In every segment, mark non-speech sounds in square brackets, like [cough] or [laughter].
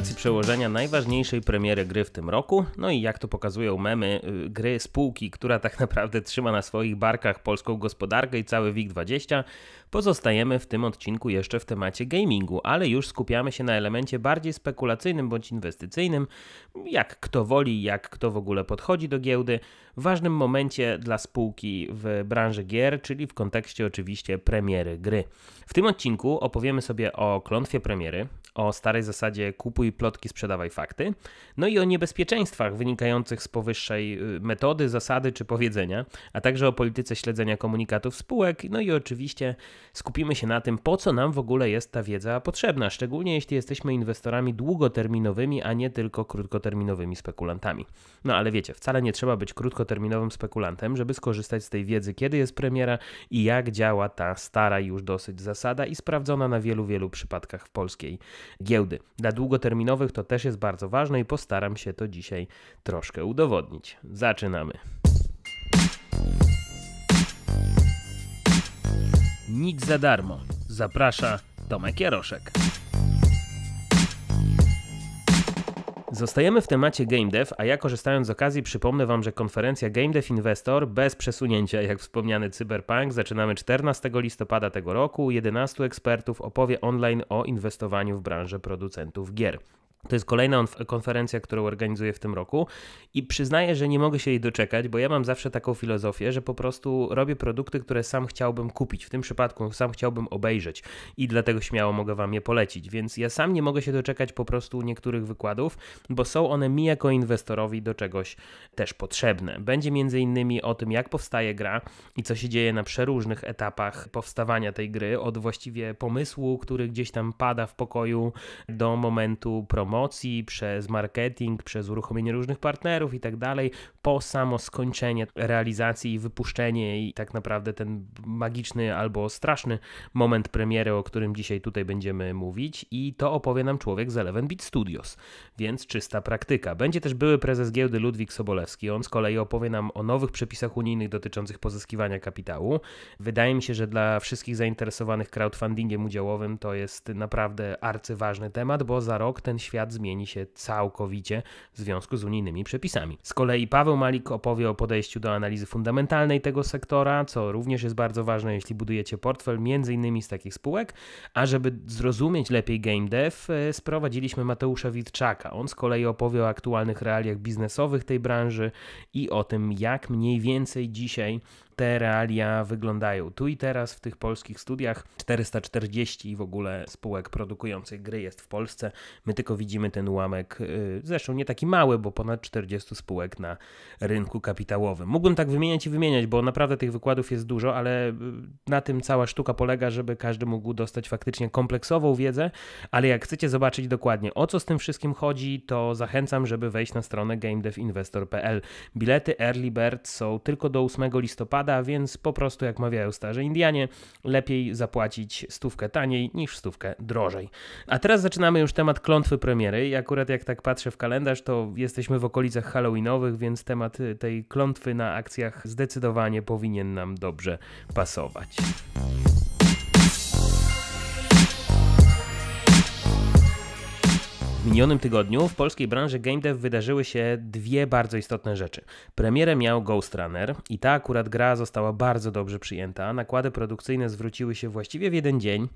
przełożenia najważniejszej premiery gry w tym roku, no i jak to pokazują memy, y, gry spółki, która tak [laughs] naprawdę trzyma na swoich barkach polską gospodarkę i cały WIG20, pozostajemy w tym odcinku jeszcze w temacie gamingu, ale już skupiamy się na elemencie bardziej spekulacyjnym bądź inwestycyjnym, jak kto woli, jak kto w ogóle podchodzi do giełdy, ważnym momencie dla spółki w branży gier, czyli w kontekście oczywiście premiery gry. W tym odcinku opowiemy sobie o klątwie premiery, o starej zasadzie kupuj plotki, sprzedawaj fakty. No i o niebezpieczeństwach wynikających z powyższej y, metody, zasady czy powiedzenia, a także o polityce śledzenia komunikatów spółek. No i oczywiście skupimy się na tym, po co nam w ogóle jest ta wiedza potrzebna, szczególnie jeśli jesteśmy inwestorami długoterminowymi, a nie tylko krótkoterminowymi spekulantami. No ale wiecie, wcale nie trzeba być krótkoterminowym spekulantem, żeby skorzystać z tej wiedzy, kiedy jest premiera i jak działa ta stara już dosyć zasada i sprawdzona na wielu, wielu przypadkach w polskiej giełdy. Dla długoterminowych długoterminowych to też jest bardzo ważne i postaram się to dzisiaj troszkę udowodnić. Zaczynamy. Nic za darmo. Zaprasza Tomek Jaroszek. Zostajemy w temacie game dev, a ja korzystając z okazji przypomnę Wam, że konferencja Game Dev Investor bez przesunięcia, jak wspomniany Cyberpunk, zaczynamy 14 listopada tego roku. 11 ekspertów opowie online o inwestowaniu w branżę producentów gier. To jest kolejna konferencja, którą organizuję w tym roku i przyznaję, że nie mogę się jej doczekać, bo ja mam zawsze taką filozofię, że po prostu robię produkty, które sam chciałbym kupić. W tym przypadku sam chciałbym obejrzeć i dlatego śmiało mogę wam je polecić. Więc ja sam nie mogę się doczekać po prostu niektórych wykładów, bo są one mi jako inwestorowi do czegoś też potrzebne. Będzie między innymi o tym, jak powstaje gra i co się dzieje na przeróżnych etapach powstawania tej gry, od właściwie pomysłu, który gdzieś tam pada w pokoju do momentu promocji promocji, przez marketing, przez uruchomienie różnych partnerów i tak dalej, po samo skończenie realizacji i wypuszczenie i tak naprawdę ten magiczny albo straszny moment premiery, o którym dzisiaj tutaj będziemy mówić i to opowie nam człowiek z Eleven Beat Studios, więc czysta praktyka. Będzie też były prezes giełdy Ludwik Sobolewski, on z kolei opowie nam o nowych przepisach unijnych dotyczących pozyskiwania kapitału. Wydaje mi się, że dla wszystkich zainteresowanych crowdfundingiem udziałowym to jest naprawdę arcyważny temat, bo za rok ten świat świat zmieni się całkowicie w związku z unijnymi przepisami. Z kolei Paweł Malik opowie o podejściu do analizy fundamentalnej tego sektora, co również jest bardzo ważne, jeśli budujecie portfel między innymi z takich spółek, a żeby zrozumieć lepiej game dev, e, sprowadziliśmy Mateusza Witczaka. On z kolei opowie o aktualnych realiach biznesowych tej branży i o tym, jak mniej więcej dzisiaj te realia wyglądają tu i teraz w tych polskich studiach. 440 w ogóle spółek produkujących gry jest w Polsce. My tylko widzimy ten ułamek, y, zresztą nie taki mały, bo ponad 40 spółek na rynku kapitałowym. Mógłbym tak wymieniać i wymieniać, bo naprawdę tych wykładów jest dużo, ale y, na tym cała sztuka polega, żeby każdy mógł dostać faktycznie kompleksową wiedzę, ale jak chcecie zobaczyć dokładnie o co z tym wszystkim chodzi, to zachęcam, żeby wejść na stronę gamedevinvestor.pl. Bilety Early Bird są tylko do 8 listopada, spada, więc po prostu, jak mawiają starzy Indianie, lepiej zapłacić stówkę taniej niż stówkę drożej. A teraz zaczynamy już temat klątwy premiery. I akurat jak tak patrzę w kalendarz, to jesteśmy w okolicach halloweenowych, więc temat y, tej klątwy na akcjach zdecydowanie powinien nam dobrze pasować. minionym tygodniu w polskiej branży game dev wydarzyły się dwie bardzo istotne rzeczy. Premierę miał Ghost Runner i ta akurat gra została bardzo dobrze przyjęta. Nakłady produkcyjne zwróciły się właściwie w jeden dzień,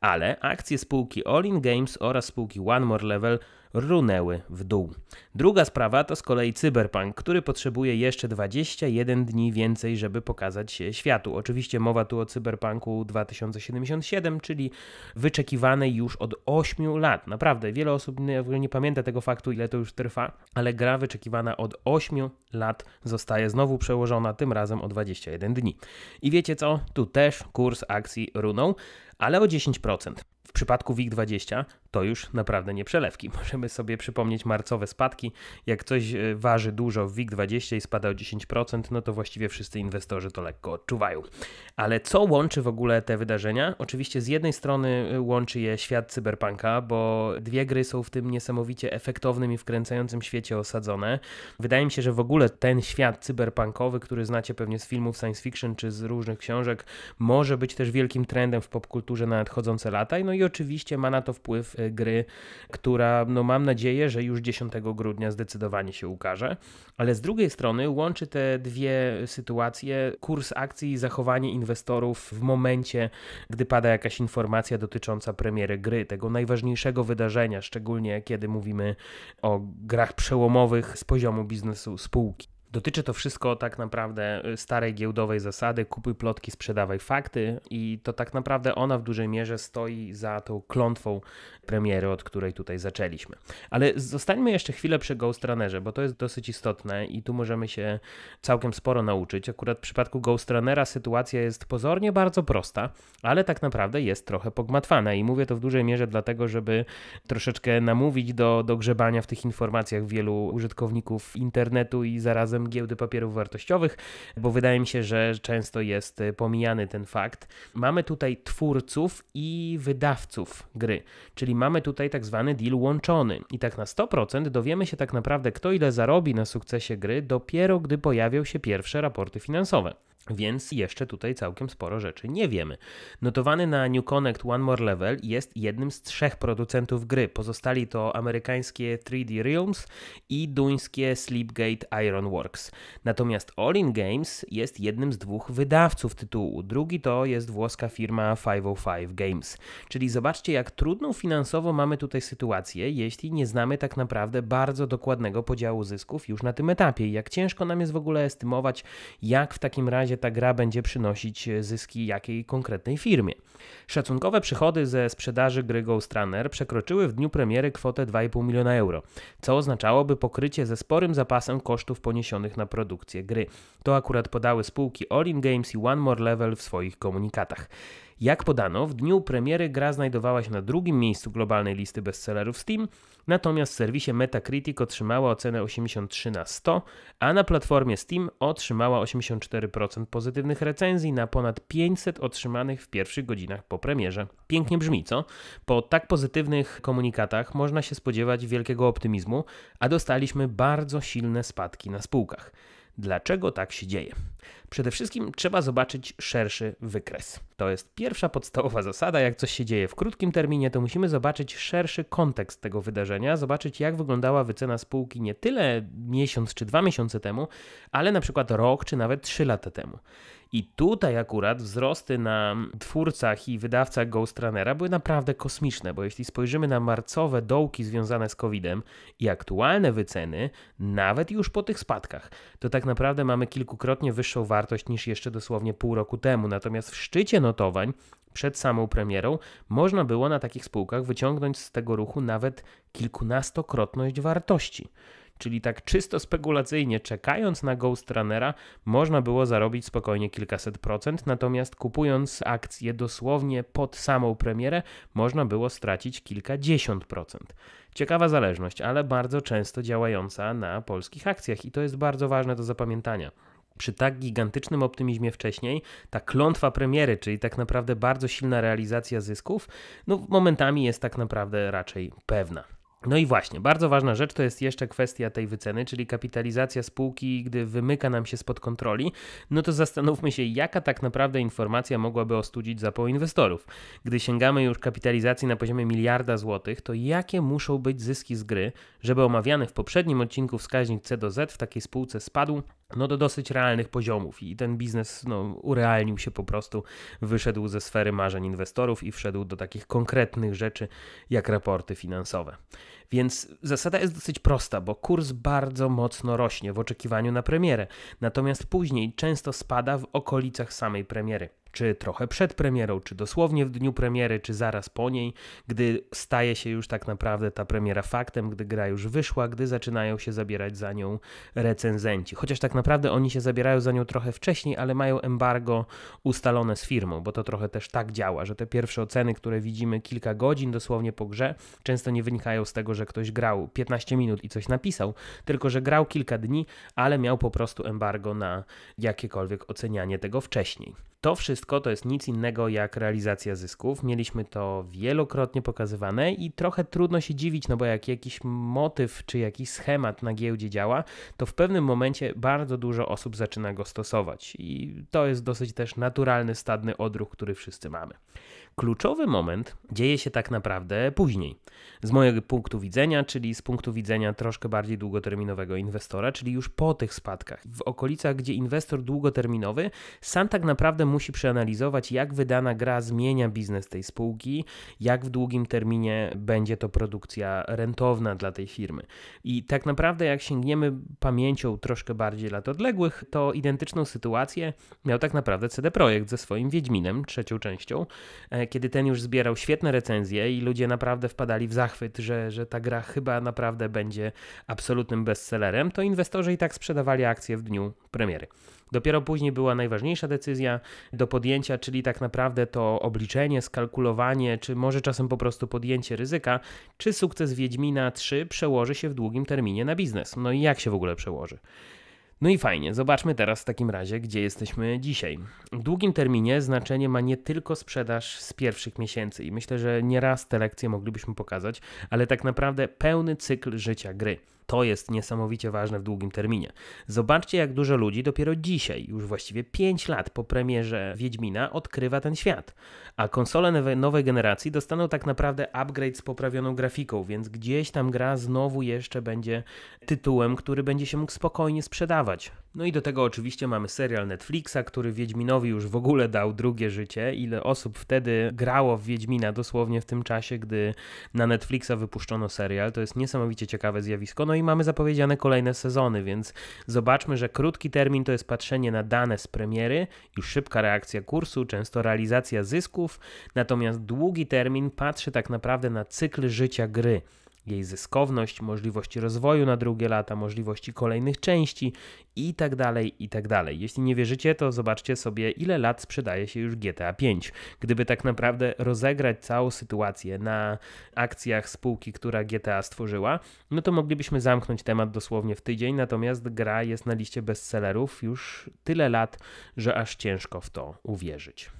ale akcje spółki All In Games oraz spółki One More Level runęły w dół. Druga sprawa to z kolei Cyberpunk, który potrzebuje jeszcze 21 dni więcej, żeby pokazać się światu. Oczywiście mowa tu o Cyberpunku 2077, czyli wyczekiwanej już od 8 lat. Naprawdę, wiele osób nie, nie pamięta tego faktu, ile to już trwa, ale gra wyczekiwana od 8 lat zostaje znowu przełożona, tym razem o 21 dni. I wiecie co? Tu też kurs akcji runął, ale o 10%. W przypadku WIG20 to już naprawdę nie przelewki. [laughs] Możemy sobie przypomnieć marcowe spadki. Jak coś e, waży dużo w WIG20 i spada o 10%, no to właściwie wszyscy inwestorzy to lekko odczuwają. Ale co łączy w ogóle te wydarzenia? Oczywiście z jednej strony e, łączy je świat cyberpunka, bo dwie gry są w tym niesamowicie efektownym i wkręcającym świecie osadzone. Wydaje mi się, że w ogóle ten świat cyberpunkowy, który znacie pewnie z filmów science fiction czy z różnych książek, może być też wielkim trendem w popkulturze na nadchodzące lata. No i oczywiście ma na to wpływ e, E, gry, która no mam nadzieję, że już 10 grudnia zdecydowanie się ukaże. Ale z drugiej strony łączy te dwie sytuacje kurs akcji i zachowanie inwestorów w momencie, gdy pada jakaś informacja dotycząca premiery gry, tego najważniejszego wydarzenia, szczególnie kiedy mówimy o grach przełomowych z poziomu biznesu spółki. Dotyczy to wszystko tak naprawdę y, starej giełdowej zasady kupuj plotki, sprzedawaj fakty i to tak naprawdę ona w dużej mierze stoi za tą klątwą premiery, od której tutaj zaczęliśmy. Ale zostańmy jeszcze chwilę przy Ghost bo to jest dosyć istotne i tu możemy się całkiem sporo nauczyć. Akurat w przypadku Ghost sytuacja jest pozornie bardzo prosta, ale tak naprawdę jest trochę pogmatwana i mówię to w dużej mierze dlatego, żeby troszeczkę namówić do, do grzebania w tych informacjach wielu użytkowników internetu i zarazem systemem giełdy papierów wartościowych, bo wydaje mi się, że często jest y, pomijany ten fakt. Mamy tutaj twórców i wydawców gry, czyli mamy tutaj tak zwany deal łączony. I tak na 100% dowiemy się tak naprawdę, kto ile zarobi na sukcesie gry, dopiero gdy pojawią się pierwsze raporty finansowe. Więc jeszcze tutaj całkiem sporo rzeczy nie wiemy. Notowany na New Connect One More Level jest jednym z trzech producentów gry. Pozostali to amerykańskie 3D Realms i duńskie Sleepgate Ironworks. Natomiast All In Games jest jednym z dwóch wydawców tytułu. Drugi to jest włoska firma 505 Games. Czyli zobaczcie, jak trudną finansowo mamy tutaj sytuację, jeśli nie znamy tak naprawdę bardzo dokładnego podziału zysków już na tym etapie. Jak ciężko nam jest w ogóle estymować, jak w takim razie razie ta gra będzie przynosić e, zyski jakiej konkretnej firmie. Szacunkowe przychody ze sprzedaży gry Ghost Runner przekroczyły w dniu premiery kwotę 2,5 miliona euro, co oznaczałoby pokrycie ze sporym zapasem kosztów poniesionych na produkcję gry. To akurat podały spółki All In Games i One More Level w swoich komunikatach. Jak podano, w dniu premiery gra znajdowała się na drugim miejscu globalnej listy bestsellerów Steam, natomiast w serwisie Metacritic otrzymała ocenę 83 na 100, a na platformie Steam otrzymała 84% pozytywnych recenzji na ponad 500 otrzymanych w pierwszych godzinach po premierze. Pięknie brzmi, co? Po tak pozytywnych komunikatach można się spodziewać wielkiego optymizmu, a dostaliśmy bardzo silne spadki na spółkach. Dlaczego tak się dzieje? Przede wszystkim trzeba zobaczyć szerszy wykres. To jest pierwsza podstawowa zasada. Jak coś się dzieje w krótkim terminie, to musimy zobaczyć szerszy kontekst tego wydarzenia, zobaczyć jak wyglądała wycena spółki nie tyle miesiąc czy dwa miesiące temu, ale na przykład rok czy nawet trzy lata temu. I tutaj akurat wzrosty na twórcach i wydawcach Ghost Runnera były naprawdę kosmiczne, bo jeśli spojrzymy na marcowe dołki związane z COVID-em i aktualne wyceny, nawet już po tych spadkach, to tak naprawdę mamy kilkukrotnie wyższą wartość niż jeszcze dosłownie pół roku temu. Natomiast w szczycie notowań przed samą premierą można było na takich spółkach wyciągnąć z tego ruchu nawet kilkunastokrotność wartości czyli tak czysto spekulacyjnie czekając na Ghost Runnera można było zarobić spokojnie kilkaset procent, natomiast kupując akcje dosłownie pod samą premierę można było stracić kilkadziesiąt procent. Ciekawa zależność, ale bardzo często działająca na polskich akcjach i to jest bardzo ważne do zapamiętania przy tak gigantycznym optymizmie wcześniej, ta klątwa premiery, czyli tak naprawdę bardzo silna realizacja zysków, no momentami jest tak naprawdę raczej pewna. No i właśnie, bardzo ważna rzecz to jest jeszcze kwestia tej wyceny, czyli kapitalizacja spółki, gdy wymyka nam się spod kontroli, no to zastanówmy się, jaka tak naprawdę informacja mogłaby ostudzić zapał inwestorów. Gdy sięgamy już kapitalizacji na poziomie miliarda złotych, to jakie muszą być zyski z gry, żeby omawiany w poprzednim odcinku wskaźnik C do Z w takiej spółce spadł no do dosyć realnych poziomów i ten biznes no, urealnił się po prostu, wyszedł ze sfery marzeń inwestorów i wszedł do takich konkretnych rzeczy jak raporty finansowe. Więc zasada jest dosyć prosta, bo kurs bardzo mocno rośnie w oczekiwaniu na premierę, natomiast później często spada w okolicach samej premiery czy trochę przed premierą, czy dosłownie w dniu premiery, czy zaraz po niej, gdy staje się już tak naprawdę ta premiera faktem, gdy gra już wyszła, gdy zaczynają się zabierać za nią recenzenci. Chociaż tak naprawdę oni się zabierają za nią trochę wcześniej, ale mają embargo ustalone z firmą, bo to trochę też tak działa, że te pierwsze oceny, które widzimy kilka godzin dosłownie po grze, często nie wynikają z tego, że że ktoś grał 15 minut i coś napisał, tylko że grał kilka dni, ale miał po prostu embargo na jakiekolwiek ocenianie tego wcześniej. To wszystko to jest nic innego jak realizacja zysków. Mieliśmy to wielokrotnie pokazywane i trochę trudno się dziwić, no bo jak jakiś motyw czy jakiś schemat na giełdzie działa, to w pewnym momencie bardzo dużo osób zaczyna go stosować. I to jest dosyć też naturalny, stadny odruch, który wszyscy mamy. Kluczowy moment dzieje się tak naprawdę później. Z mojego punktu widzenia, czyli z punktu widzenia troszkę bardziej długoterminowego inwestora, czyli już po tych spadkach, w okolicach, gdzie inwestor długoterminowy sam tak naprawdę musi przeanalizować, jak wydana gra zmienia biznes tej spółki, jak w długim terminie będzie to produkcja rentowna dla tej firmy. I tak naprawdę, jak sięgniemy pamięcią troszkę bardziej lat odległych, to identyczną sytuację miał tak naprawdę CD Projekt ze swoim Wiedźminem, trzecią częścią, e, kiedy ten już zbierał świetne recenzje i ludzie naprawdę wpadali w zachwyt, że, że ta gra chyba naprawdę będzie absolutnym bestsellerem, to inwestorzy i tak sprzedawali akcje w dniu premiery. Dopiero później była najważniejsza decyzja do podjęcia, czyli tak naprawdę to obliczenie, skalkulowanie, czy może czasem po prostu podjęcie ryzyka, czy sukces Wiedźmina 3 przełoży się w długim terminie na biznes. No i jak się w ogóle przełoży? No i fajnie, zobaczmy teraz w takim razie, gdzie jesteśmy dzisiaj. W długim terminie znaczenie ma nie tylko sprzedaż z pierwszych miesięcy i myślę, że nieraz te lekcje moglibyśmy pokazać, ale tak naprawdę pełny cykl życia gry. To jest niesamowicie ważne w długim terminie. Zobaczcie, jak dużo ludzi dopiero dzisiaj, już właściwie 5 lat po premierze Wiedźmina, odkrywa ten świat. A konsole nowej generacji dostaną tak naprawdę upgrade z poprawioną grafiką, więc gdzieś tam gra znowu jeszcze będzie tytułem, który będzie się mógł spokojnie sprzedawać. No i do tego oczywiście mamy serial Netflixa, który Wiedźminowi już w ogóle dał drugie życie. Ile osób wtedy grało w Wiedźmina dosłownie w tym czasie, gdy na Netflixa wypuszczono serial. To jest niesamowicie ciekawe zjawisko. No i mamy zapowiedziane kolejne sezony, więc zobaczmy, że krótki termin to jest patrzenie na dane z premiery i szybka reakcja kursu, często realizacja zysków. Natomiast długi termin patrzy tak naprawdę na cykl życia gry jej zyskowność, możliwości rozwoju na drugie lata, możliwości kolejnych części itd. Tak tak dalej. Jeśli nie wierzycie, to zobaczcie sobie, ile lat sprzedaje się już GTA 5. Gdyby tak naprawdę rozegrać całą sytuację na akcjach spółki, która GTA stworzyła, no to moglibyśmy zamknąć temat dosłownie w tydzień, natomiast gra jest na liście bestsellerów już tyle lat, że aż ciężko w to uwierzyć.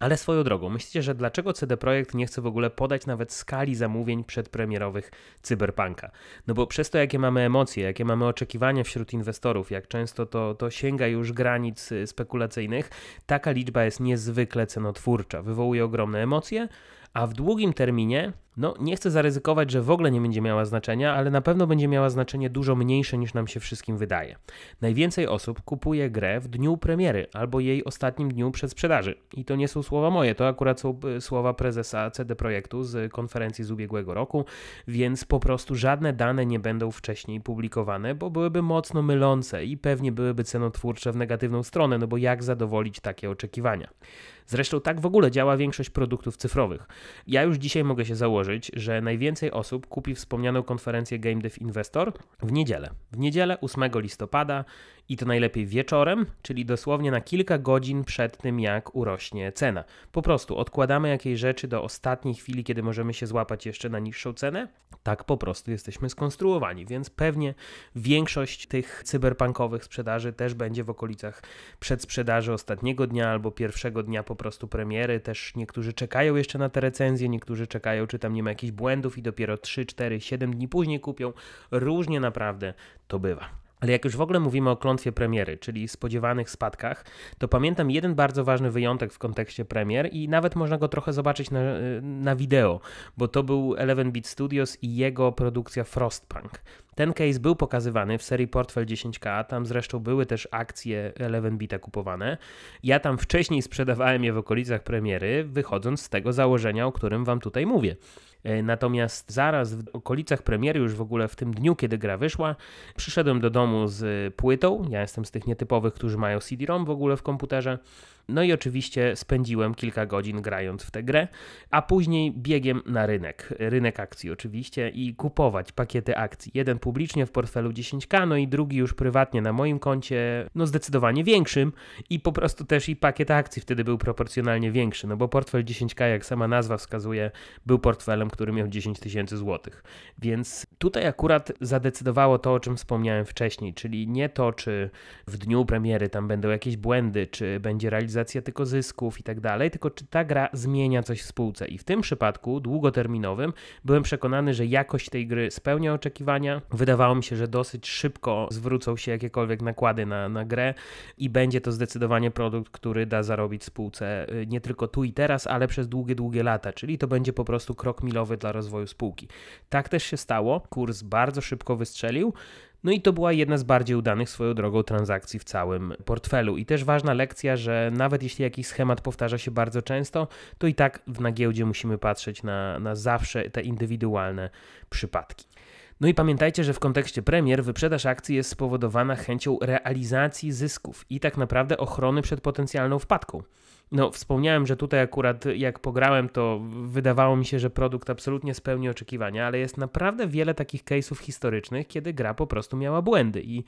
Ale swoją drogą, myślicie, że dlaczego CD Projekt nie chce w ogóle podać nawet skali zamówień przedpremierowych Cyberpunka? No bo przez to, jakie mamy emocje, jakie mamy oczekiwania wśród inwestorów, jak często to, to sięga już granic y, spekulacyjnych, taka liczba jest niezwykle cenotwórcza, wywołuje ogromne emocje, a w długim terminie no nie chcę zaryzykować, że w ogóle nie będzie miała znaczenia, ale na pewno będzie miała znaczenie dużo mniejsze niż nam się wszystkim wydaje. Najwięcej osób kupuje grę w dniu premiery albo jej ostatnim dniu przed sprzedaży. I to nie są słowa moje, to akurat są e, słowa prezesa CD Projektu z konferencji z ubiegłego roku, więc po prostu żadne dane nie będą wcześniej publikowane, bo byłyby mocno mylące i pewnie byłyby cenotwórcze w negatywną stronę, no bo jak zadowolić takie oczekiwania? Zresztą tak w ogóle działa większość produktów cyfrowych. Ja już dzisiaj mogę się założyć, założyć, że najwięcej osób kupi wspomnianą konferencję Game Dev Investor w niedzielę. W niedzielę 8 listopada i to najlepiej wieczorem, czyli dosłownie na kilka godzin przed tym, jak urośnie cena. Po prostu odkładamy jakieś rzeczy do ostatniej chwili, kiedy możemy się złapać jeszcze na niższą cenę. Tak po prostu jesteśmy skonstruowani, więc pewnie większość tych cyberpunkowych sprzedaży też będzie w okolicach przedsprzedaży ostatniego dnia albo pierwszego dnia po prostu premiery. Też niektórzy czekają jeszcze na te recenzje, niektórzy czekają, czy tam nie ma jakichś błędów i dopiero 3, 4, 7 dni później kupią. Różnie naprawdę to bywa. Ale jak już w ogóle mówimy o klątwie premiery, czyli spodziewanych spadkach, to pamiętam jeden bardzo ważny wyjątek w kontekście premier i nawet można go trochę zobaczyć na, na wideo, bo to był Eleven Beat Studios i jego produkcja Frostpunk. Ten case był pokazywany w serii Portfel 10K, tam zresztą były też akcje Eleven Beat kupowane. Ja tam wcześniej sprzedawałem je w okolicach premiery, wychodząc z tego założenia, o którym wam tutaj mówię. E, natomiast zaraz w okolicach premiery, już w ogóle w tym dniu, kiedy gra wyszła, przyszedłem do domu z płytą. Ja jestem z tych nietypowych, którzy mają CD-ROM w ogóle w komputerze. No i oczywiście spędziłem kilka godzin grając w tę grę, a później biegiem na rynek, rynek akcji oczywiście i kupować pakiety akcji. Jeden publicznie w portfelu 10k, no i drugi już prywatnie na moim koncie, no zdecydowanie większym i po prostu też i pakiet akcji wtedy był proporcjonalnie większy, no bo portfel 10k, jak sama nazwa wskazuje, był portfelem, który miał 10 tysięcy złotych. Więc tutaj akurat zadecydowało to, o czym wspomniałem wcześniej, czyli nie to, czy w dniu premiery tam będą jakieś błędy, czy będzie realizacja tylko zysków i tak dalej, tylko czy ta gra zmienia coś w spółce. I w tym przypadku długoterminowym byłem przekonany, że jakość tej gry spełnia oczekiwania. Wydawało mi się, że dosyć szybko zwrócą się jakiekolwiek nakłady na, na grę i będzie to zdecydowanie produkt, który da zarobić spółce y, nie tylko tu i teraz, ale przez długie, długie lata, czyli to będzie po prostu krok milowy dla rozwoju spółki. Tak też się stało, kurs bardzo szybko wystrzelił, no i to była jedna z bardziej udanych swoją drogą transakcji w całym portfelu. I też ważna lekcja, że nawet jeśli jakiś schemat powtarza się bardzo często, to i tak na giełdzie musimy patrzeć na, na zawsze te indywidualne przypadki. No i pamiętajcie, że w kontekście premier wyprzedaż akcji jest spowodowana chęcią realizacji zysków i tak naprawdę ochrony przed potencjalną wpadką. No, wspomniałem, że tutaj akurat jak pograłem, to wydawało mi się, że produkt absolutnie spełni oczekiwania, ale jest naprawdę wiele takich case'ów historycznych, kiedy gra po prostu miała błędy i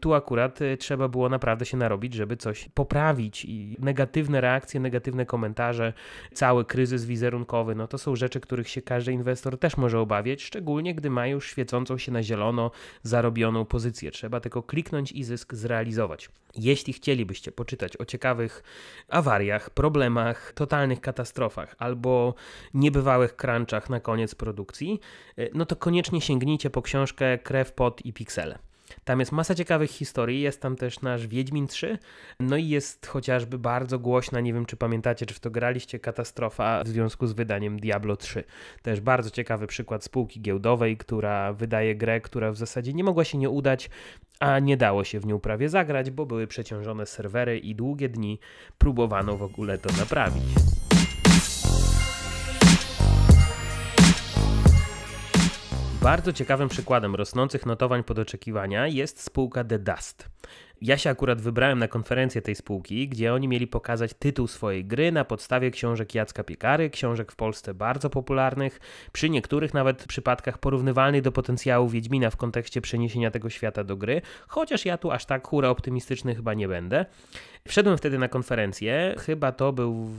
tu akurat y, trzeba było naprawdę się narobić, żeby coś poprawić i negatywne reakcje, negatywne komentarze, cały kryzys wizerunkowy, no to są rzeczy, których się każdy inwestor też może obawiać, szczególnie gdy ma już świecącą się na zielono zarobioną pozycję. Trzeba tylko kliknąć i zysk zrealizować. Jeśli chcielibyście poczytać o ciekawych awariach, problemach, totalnych katastrofach albo niebywałych crunchach na koniec produkcji, e, no to koniecznie sięgnijcie po książkę Krew, Pot i Piksele. Tam jest masa ciekawych historii, jest tam też nasz Wiedźmin 3, no i jest chociażby bardzo głośna, nie wiem czy pamiętacie, czy w to graliście, katastrofa w związku z wydaniem Diablo 3. Też bardzo ciekawy przykład spółki giełdowej, która wydaje grę, która w zasadzie nie mogła się nie udać, a nie dało się w nią prawie zagrać, bo były przeciążone serwery i długie dni próbowano w ogóle to naprawić. Bardzo ciekawym przykładem rosnących notowań pod oczekiwania jest spółka The Dust. Ja się akurat wybrałem na konferencję tej spółki, gdzie oni mieli pokazać tytuł swojej gry na podstawie książek Jacka Piekary, książek w Polsce bardzo popularnych, przy niektórych nawet przypadkach porównywalnych do potencjału Wiedźmina w kontekście przeniesienia tego świata do gry, chociaż ja tu aż tak hura optymistyczny chyba nie będę. Wszedłem wtedy na konferencję, chyba to był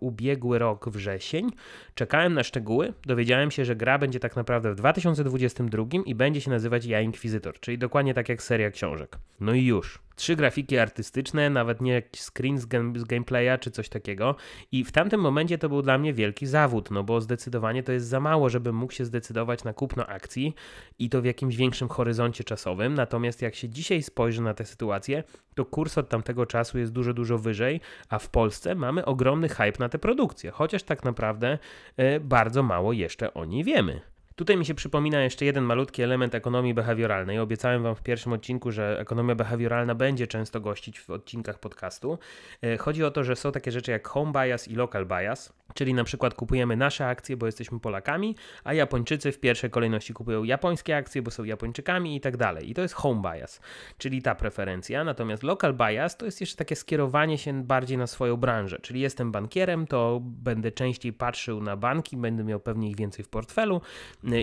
ubiegły rok wrzesień. Czekałem na szczegóły, dowiedziałem się, że gra będzie tak naprawdę w 2022 i będzie się nazywać Ja Inkwizytor, czyli dokładnie tak jak seria książek. No i już trzy grafiki artystyczne, nawet nie jakiś screen z, game, z gameplaya czy coś takiego. I w tamtym momencie to był dla mnie wielki zawód, no bo zdecydowanie to jest za mało, żebym mógł się zdecydować na kupno akcji i to w jakimś większym horyzoncie czasowym. Natomiast jak się dzisiaj spojrzy na tę sytuację, to kurs od tamtego czasu jest dużo, dużo wyżej, a w Polsce mamy ogromny hype na tę produkcję, chociaż tak naprawdę e, bardzo mało jeszcze o niej wiemy. Tutaj mi się przypomina jeszcze jeden malutki element ekonomii behawioralnej. Obiecałem Wam w pierwszym odcinku, że ekonomia behawioralna będzie często gościć w odcinkach podcastu. E, chodzi o to, że są takie rzeczy jak home bias i local bias. Czyli na przykład kupujemy nasze akcje, bo jesteśmy Polakami, a Japończycy w pierwszej kolejności kupują japońskie akcje, bo są Japończykami i tak dalej. I to jest home bias, czyli ta preferencja. Natomiast local bias to jest jeszcze takie skierowanie się bardziej na swoją branżę. Czyli jestem bankierem, to będę częściej patrzył na banki, będę miał pewnie ich więcej w portfelu.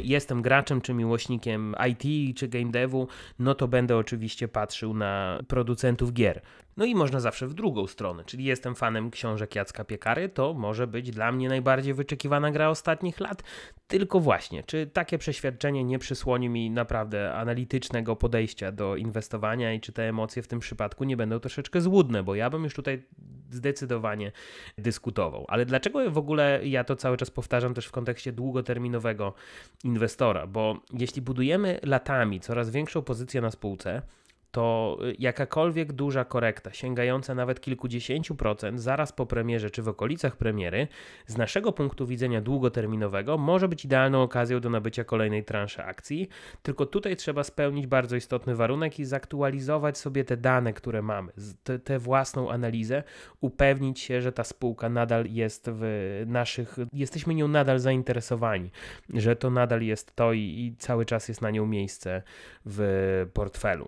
Jestem graczem czy miłośnikiem IT czy game devu, no to będę oczywiście patrzył na producentów gier. No i można zawsze w drugą stronę, czyli jestem fanem książek Jacka Piekary, to może być dla mnie najbardziej wyczekiwana gra ostatnich lat. Tylko właśnie, czy takie przeświadczenie nie przysłoni mi naprawdę analitycznego podejścia do inwestowania i czy te emocje w tym przypadku nie będą troszeczkę złudne, bo ja bym już tutaj zdecydowanie dyskutował. Ale dlaczego w ogóle ja to cały czas powtarzam też w kontekście długoterminowego inwestora? Bo jeśli budujemy latami coraz większą pozycję na spółce, to y, jakakolwiek duża korekta, sięgająca nawet kilkudziesięciu procent zaraz po premierze czy w okolicach premiery, z naszego punktu widzenia długoterminowego może być idealną okazją do nabycia kolejnej transzy akcji, tylko tutaj trzeba spełnić bardzo istotny warunek i zaktualizować sobie te dane, które mamy, tę własną analizę, upewnić się, że ta spółka nadal jest w naszych, jesteśmy nią nadal zainteresowani, że to nadal jest to i, i cały czas jest na nią miejsce w portfelu.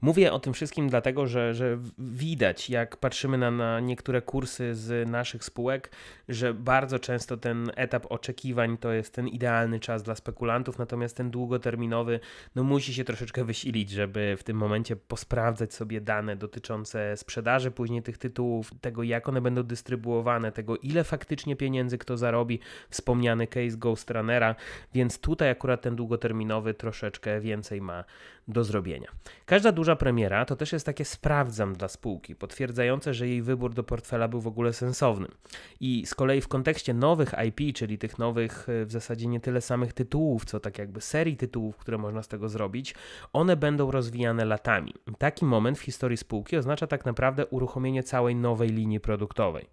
Mówię o tym wszystkim dlatego, że, że widać, jak patrzymy na, na niektóre kursy z naszych spółek, że bardzo często ten etap oczekiwań to jest ten idealny czas dla spekulantów, natomiast ten długoterminowy no, musi się troszeczkę wysilić, żeby w tym momencie posprawdzać sobie dane dotyczące sprzedaży później tych tytułów, tego jak one będą dystrybuowane, tego ile faktycznie pieniędzy kto zarobi, wspomniany case Ghost Runnera, więc tutaj akurat ten długoterminowy troszeczkę więcej ma do zrobienia. Każda duża premiera to też jest takie sprawdzam dla spółki, potwierdzające, że jej wybór do portfela był w ogóle sensowny. I z kolei w kontekście nowych IP, czyli tych nowych e, w zasadzie nie tyle samych tytułów, co tak jakby serii tytułów, które można z tego zrobić, one będą rozwijane latami. Taki moment w historii spółki oznacza tak naprawdę uruchomienie całej nowej linii produktowej.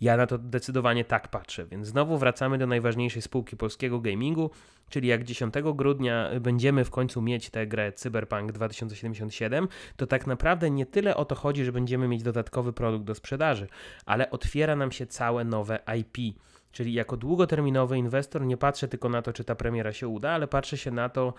Ja na to zdecydowanie tak patrzę, więc znowu wracamy do najważniejszej spółki polskiego gamingu, czyli jak 10 grudnia będziemy w końcu mieć tę grę Cyber Cyberpunk 2077, to tak naprawdę nie tyle o to chodzi, że będziemy mieć dodatkowy produkt do sprzedaży, ale otwiera nam się całe nowe IP. Czyli jako długoterminowy inwestor nie patrzę tylko na to, czy ta premiera się uda, ale patrzę się na to,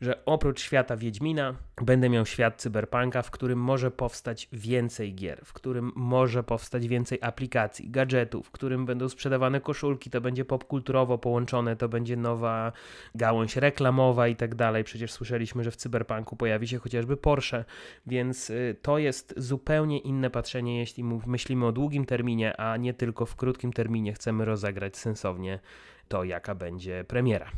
że oprócz świata Wiedźmina będę miał świat cyberpunka, w którym może powstać więcej gier, w którym może powstać więcej aplikacji, gadżetów, w którym będą sprzedawane koszulki, to będzie popkulturowo połączone, to będzie nowa gałąź reklamowa i tak dalej. Przecież słyszeliśmy, że w cyberpunku pojawi się chociażby Porsche, więc y, to jest zupełnie inne patrzenie, jeśli myślimy o długim terminie, a nie tylko w krótkim terminie chcemy rozegrać sensownie to, jaka będzie premiera.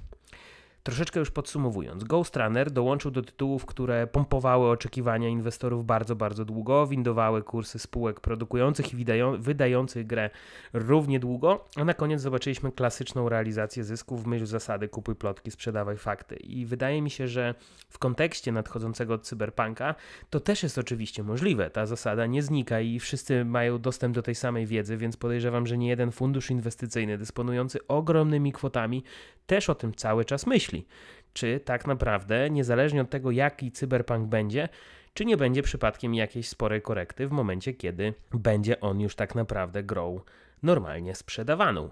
Troszeczkę już podsumowując, Ghost Runner dołączył do tytułów, które pompowały oczekiwania inwestorów bardzo, bardzo długo, windowały kursy spółek produkujących i wydających grę równie długo, a na koniec zobaczyliśmy klasyczną realizację zysków w myśl zasady kupuj plotki, sprzedawaj fakty. I wydaje mi się, że w kontekście nadchodzącego od cyberpunka to też jest oczywiście możliwe. Ta zasada nie znika i wszyscy mają dostęp do tej samej wiedzy, więc podejrzewam, że nie jeden fundusz inwestycyjny dysponujący ogromnymi kwotami też o tym cały czas myśli myśli. Czy tak naprawdę, niezależnie od tego, jaki cyberpunk będzie, czy nie będzie przypadkiem jakiejś sporej korekty w momencie, kiedy będzie on już tak naprawdę grą normalnie sprzedawaną.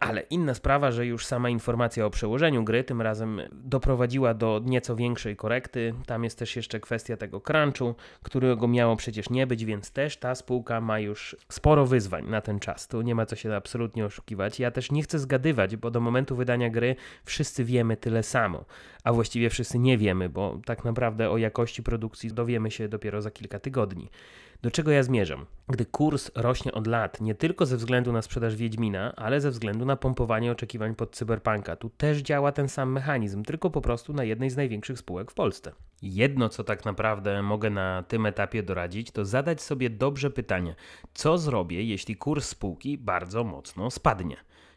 Ale inna sprawa, że już sama informacja o przełożeniu gry tym razem doprowadziła do nieco większej korekty. Tam jest też jeszcze kwestia tego crunchu, którego miało przecież nie być, więc też ta spółka ma już sporo wyzwań na ten czas. Tu nie ma co się absolutnie oszukiwać. Ja też nie chcę zgadywać, bo do momentu wydania gry wszyscy wiemy tyle samo, a właściwie wszyscy nie wiemy, bo tak naprawdę o jakości produkcji dowiemy się dopiero za kilka tygodni. Do czego ja zmierzam? Gdy kurs rośnie od lat, nie tylko ze względu na sprzedaż Wiedźmina, ale ze względu względu na pompowanie oczekiwań pod cyberpunka. Tu też działa ten sam mechanizm, tylko po prostu na jednej z największych spółek w Polsce. Jedno, co tak naprawdę mogę na tym etapie doradzić, to zadać sobie dobrze pytanie, co zrobię, jeśli kurs spółki bardzo mocno spadnie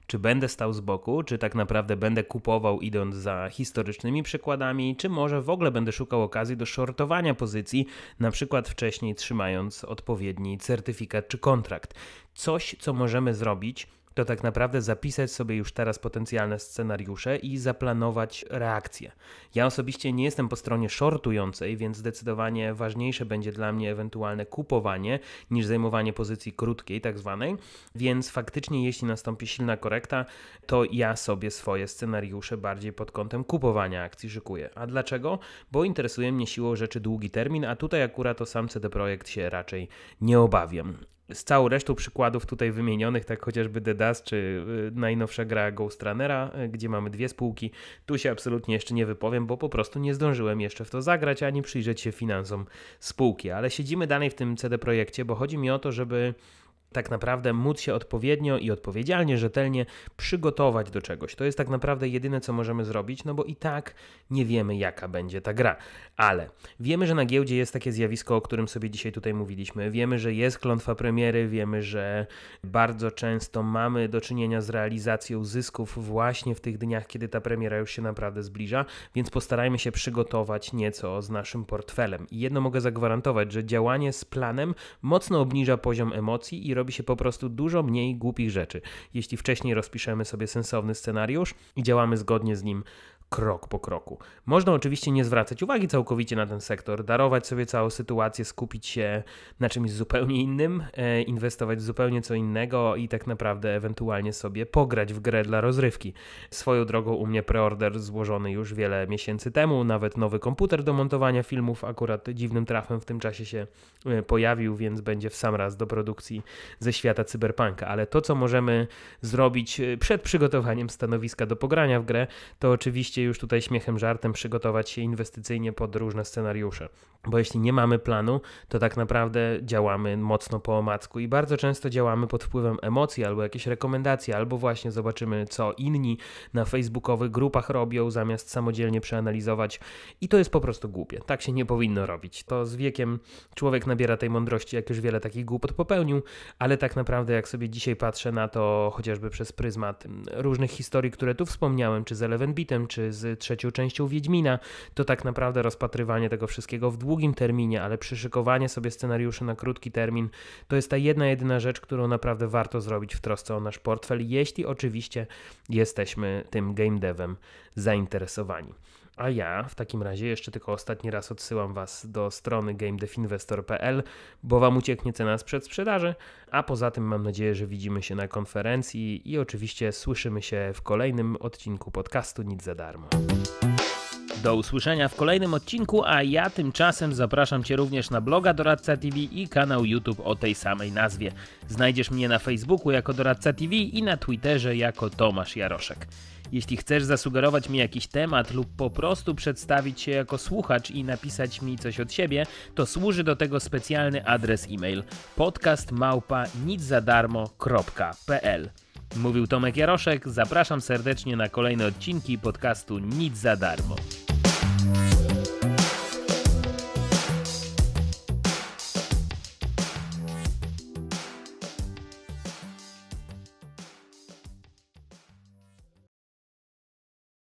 czy będę stał z boku, czy tak naprawdę będę kupował idąc za historycznymi przykładami, czy może w ogóle będę szukał okazji do shortowania pozycji, na przykład wcześniej trzymając odpowiedni certyfikat czy kontrakt. Coś, co możemy zrobić, to tak naprawdę zapisać sobie już teraz potencjalne scenariusze i zaplanować reakcję. Ja osobiście nie jestem po stronie shortującej, więc zdecydowanie ważniejsze będzie dla mnie ewentualne kupowanie niż zajmowanie pozycji krótkiej, tak zwanej. Więc faktycznie, jeśli nastąpi silna korekta, to ja sobie swoje scenariusze bardziej pod kątem kupowania akcji szykuję. A dlaczego? Bo interesuje mnie siłą rzeczy długi termin, a tutaj akurat o sam CD Projekt się raczej nie obawiam z całą resztą przykładów tutaj wymienionych, tak chociażby The Dust czy y, najnowsza gra Ghost Runnera, y, gdzie mamy dwie spółki, tu się absolutnie jeszcze nie wypowiem, bo po prostu nie zdążyłem jeszcze w to zagrać, ani przyjrzeć się finansom spółki, ale siedzimy dalej w tym CD Projekcie, bo chodzi mi o to, żeby tak naprawdę móc się odpowiednio i odpowiedzialnie, rzetelnie przygotować do czegoś. To jest tak naprawdę jedyne, co możemy zrobić, no bo i tak nie wiemy, jaka będzie ta gra. Ale wiemy, że na giełdzie jest takie zjawisko, o którym sobie dzisiaj tutaj mówiliśmy. Wiemy, że jest klątwa premiery, wiemy, że bardzo często mamy do czynienia z realizacją zysków właśnie w tych dniach, kiedy ta premiera już się naprawdę zbliża, więc postarajmy się przygotować nieco z naszym portfelem. I jedno mogę zagwarantować, że działanie z planem mocno obniża poziom emocji i robi się po prostu dużo mniej głupich rzeczy. Jeśli wcześniej rozpiszemy sobie sensowny scenariusz i działamy zgodnie z nim, krok po kroku. Można oczywiście nie zwracać uwagi całkowicie na ten sektor, darować sobie całą sytuację, skupić się na czymś zupełnie innym, e, inwestować w zupełnie co innego i tak naprawdę ewentualnie sobie pograć w grę dla rozrywki. Swoją drogą u mnie preorder złożony już wiele miesięcy temu, nawet nowy komputer do montowania filmów akurat dziwnym trafem w tym czasie się e, pojawił, więc będzie w sam raz do produkcji ze świata cyberpunka. Ale to, co możemy zrobić e, przed przygotowaniem stanowiska do pogrania w grę, to oczywiście już tutaj śmiechem, żartem przygotować się inwestycyjnie pod różne scenariusze. Bo jeśli nie mamy planu, to tak naprawdę działamy mocno po omacku i bardzo często działamy pod wpływem emocji albo jakieś rekomendacje, albo właśnie zobaczymy, co inni na facebookowych grupach robią, zamiast samodzielnie przeanalizować. I to jest po prostu głupie. Tak się nie powinno robić. To z wiekiem człowiek nabiera tej mądrości, jak już wiele takich głupot popełnił, ale tak naprawdę, jak sobie dzisiaj patrzę na to chociażby przez pryzmat mm, różnych historii, które tu wspomniałem, czy z Eleven Beatem, czy z trzecią częścią Wiedźmina, to tak naprawdę rozpatrywanie tego wszystkiego w długim terminie, ale przyszykowanie sobie scenariuszy na krótki termin, to jest ta jedna, jedyna rzecz, którą naprawdę warto zrobić w trosce o nasz portfel, jeśli oczywiście jesteśmy tym game devem zainteresowani. A ja w takim razie jeszcze tylko ostatni raz odsyłam Was do strony gamedefinvestor.pl, bo Wam ucieknie cena sprzed sprzedaży. A poza tym mam nadzieję, że widzimy się na konferencji i oczywiście słyszymy się w kolejnym odcinku podcastu Nic za darmo. Do usłyszenia w kolejnym odcinku, a ja tymczasem zapraszam Cię również na bloga Doradca TV i kanał YouTube o tej samej nazwie. Znajdziesz mnie na Facebooku jako Doradca TV i na Twitterze jako Tomasz Jaroszek. Jeśli chcesz zasugerować mi jakiś temat lub po prostu przedstawić się jako słuchacz i napisać mi coś od siebie, to służy do tego specjalny adres e-mail podcastmałpa.niczadarmo.pl Mówił Tomek Jaroszek, zapraszam serdecznie na kolejne odcinki podcastu Nic za darmo.